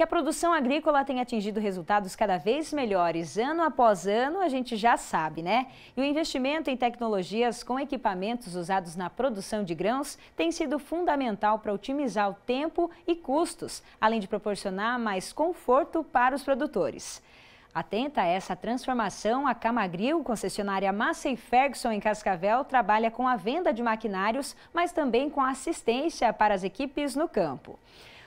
que a produção agrícola tem atingido resultados cada vez melhores ano após ano, a gente já sabe, né? E o investimento em tecnologias com equipamentos usados na produção de grãos tem sido fundamental para otimizar o tempo e custos, além de proporcionar mais conforto para os produtores. Atenta a essa transformação, a Camagril, concessionária Massey Ferguson em Cascavel, trabalha com a venda de maquinários, mas também com assistência para as equipes no campo.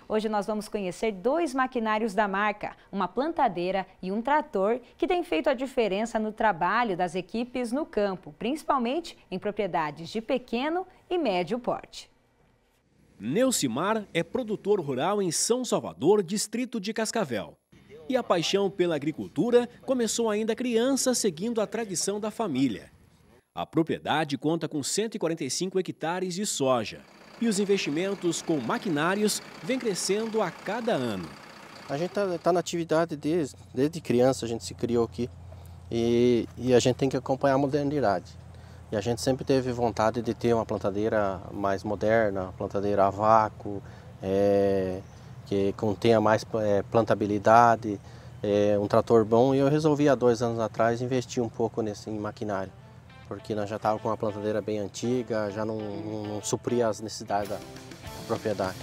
Hoje nós vamos conhecer dois maquinários da marca, uma plantadeira e um trator, que têm feito a diferença no trabalho das equipes no campo, principalmente em propriedades de pequeno e médio porte. Neucimar é produtor rural em São Salvador, distrito de Cascavel. E a paixão pela agricultura começou ainda criança, seguindo a tradição da família. A propriedade conta com 145 hectares de soja e os investimentos com maquinários vêm crescendo a cada ano. A gente está tá na atividade desde, desde criança, a gente se criou aqui e, e a gente tem que acompanhar a modernidade. E a gente sempre teve vontade de ter uma plantadeira mais moderna, plantadeira a vácuo, é, que contenha mais é, plantabilidade, é, um trator bom. E eu resolvi há dois anos atrás investir um pouco nesse em maquinário porque nós já estávamos com uma plantadeira bem antiga, já não, não, não supria as necessidades da, da propriedade.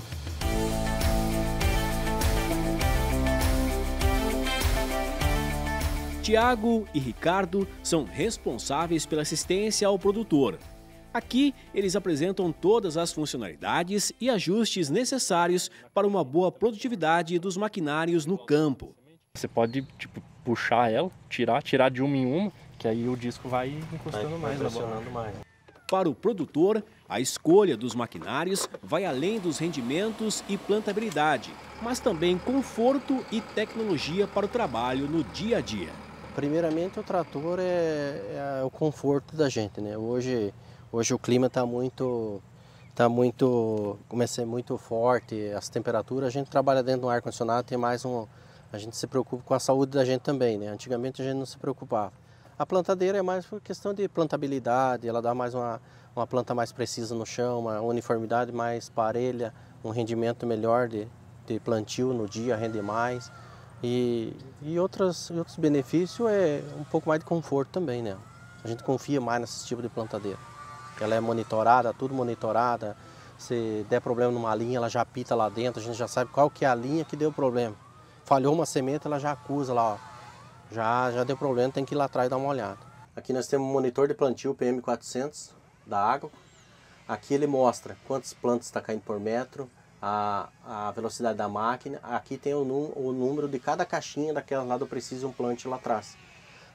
Tiago e Ricardo são responsáveis pela assistência ao produtor. Aqui, eles apresentam todas as funcionalidades e ajustes necessários para uma boa produtividade dos maquinários no campo. Você pode tipo, puxar ela, tirar, tirar de uma em uma que aí o disco vai encostando vai mais, mais. Para o produtor, a escolha dos maquinários vai além dos rendimentos e plantabilidade, mas também conforto e tecnologia para o trabalho no dia a dia. Primeiramente, o trator é, é o conforto da gente, né? Hoje, hoje o clima está muito tá muito comecei muito forte as temperaturas a gente trabalha dentro do ar condicionado tem mais um a gente se preocupa com a saúde da gente também né antigamente a gente não se preocupava a plantadeira é mais por questão de plantabilidade, ela dá mais uma, uma planta mais precisa no chão, uma uniformidade mais parelha, um rendimento melhor de, de plantio no dia, rende mais. E, e outros outros benefícios é um pouco mais de conforto também, né? A gente confia mais nesse tipo de plantadeira. Ela é monitorada, tudo monitorada. Se der problema numa linha, ela já apita lá dentro, a gente já sabe qual que é a linha que deu problema. Falhou uma semente, ela já acusa lá, ó já, já deu problema, tem que ir lá atrás dar uma olhada. Aqui nós temos um monitor de plantio PM400 da água. Aqui ele mostra quantas plantas está caindo por metro, a, a velocidade da máquina. Aqui tem o, num, o número de cada caixinha daquela lá do Preciso um Plant lá atrás.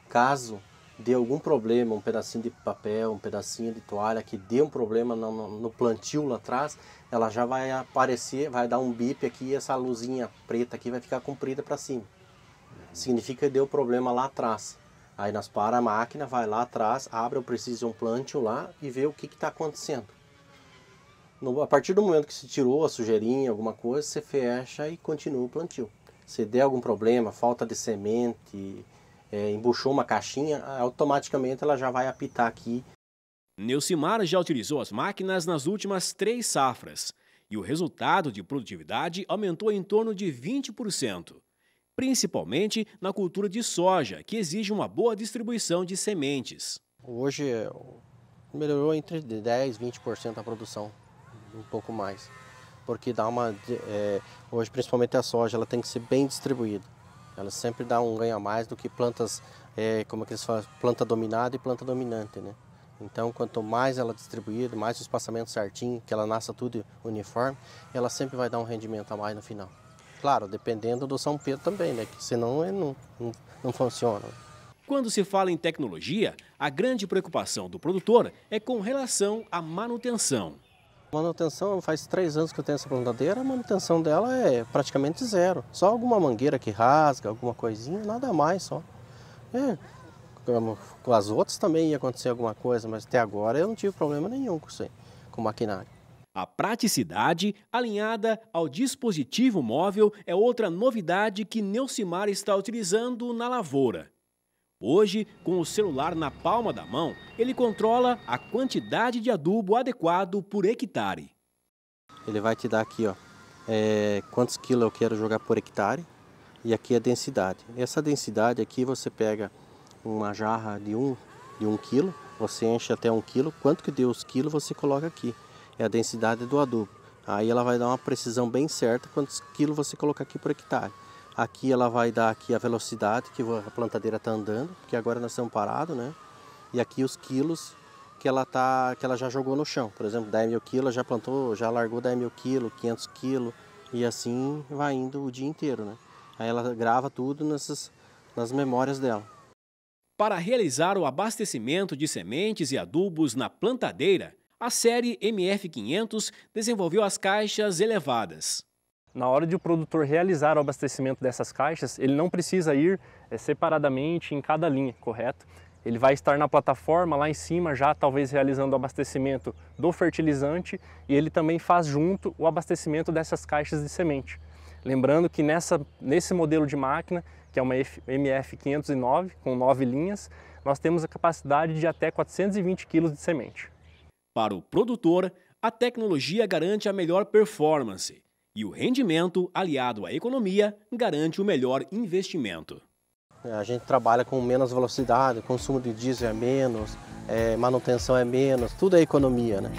Caso dê algum problema, um pedacinho de papel, um pedacinho de toalha que dê um problema no, no, no plantio lá atrás, ela já vai aparecer, vai dar um bip aqui e essa luzinha preta aqui vai ficar comprida para cima significa que deu problema lá atrás. Aí nós para a máquina, vai lá atrás, abre o Precision Plant lá e vê o que está acontecendo. No, a partir do momento que se tirou a sujeirinha, alguma coisa, você fecha e continua o plantio. Se der algum problema, falta de semente, é, embuchou uma caixinha, automaticamente ela já vai apitar aqui. Neucimar já utilizou as máquinas nas últimas três safras e o resultado de produtividade aumentou em torno de 20% principalmente na cultura de soja, que exige uma boa distribuição de sementes. Hoje melhorou entre 10% e 20% a produção, um pouco mais. Porque dá uma. É, hoje, principalmente a soja, ela tem que ser bem distribuída. Ela sempre dá um ganho a mais do que plantas, é, como é que eles falam, planta dominada e planta dominante, né? Então, quanto mais ela é distribuída, mais o espaçamento certinho, que ela nasça tudo uniforme, ela sempre vai dar um rendimento a mais no final. Claro, dependendo do São Pedro também, né? senão ele é, não, não, não funciona. Quando se fala em tecnologia, a grande preocupação do produtor é com relação à manutenção. Manutenção, faz três anos que eu tenho essa plantadeira, a manutenção dela é praticamente zero. Só alguma mangueira que rasga, alguma coisinha, nada mais só. É, com as outras também ia acontecer alguma coisa, mas até agora eu não tive problema nenhum com isso aí, com maquinário. A praticidade, alinhada ao dispositivo móvel, é outra novidade que Neucimar está utilizando na lavoura. Hoje, com o celular na palma da mão, ele controla a quantidade de adubo adequado por hectare. Ele vai te dar aqui, ó, é, quantos quilos eu quero jogar por hectare e aqui é a densidade. Essa densidade aqui você pega uma jarra de 1 um, de um quilo, você enche até 1 um quilo, quanto que deu os quilos você coloca aqui é a densidade do adubo. Aí ela vai dar uma precisão bem certa quantos quilos você colocar aqui por hectare. Aqui ela vai dar aqui a velocidade que a plantadeira está andando, porque agora nós estamos parados, né? E aqui os quilos que ela, tá, que ela já jogou no chão. Por exemplo, 10 mil quilos, já plantou, já largou 10 mil quilos, 500 quilos, e assim vai indo o dia inteiro, né? Aí ela grava tudo nessas, nas memórias dela. Para realizar o abastecimento de sementes e adubos na plantadeira, a série MF500 desenvolveu as caixas elevadas. Na hora de o produtor realizar o abastecimento dessas caixas, ele não precisa ir eh, separadamente em cada linha, correto? Ele vai estar na plataforma lá em cima, já talvez realizando o abastecimento do fertilizante e ele também faz junto o abastecimento dessas caixas de semente. Lembrando que nessa, nesse modelo de máquina, que é uma MF509, com nove linhas, nós temos a capacidade de até 420 kg de semente. Para o produtor, a tecnologia garante a melhor performance e o rendimento, aliado à economia, garante o melhor investimento. A gente trabalha com menos velocidade, consumo de diesel é menos, é, manutenção é menos, tudo é economia, né?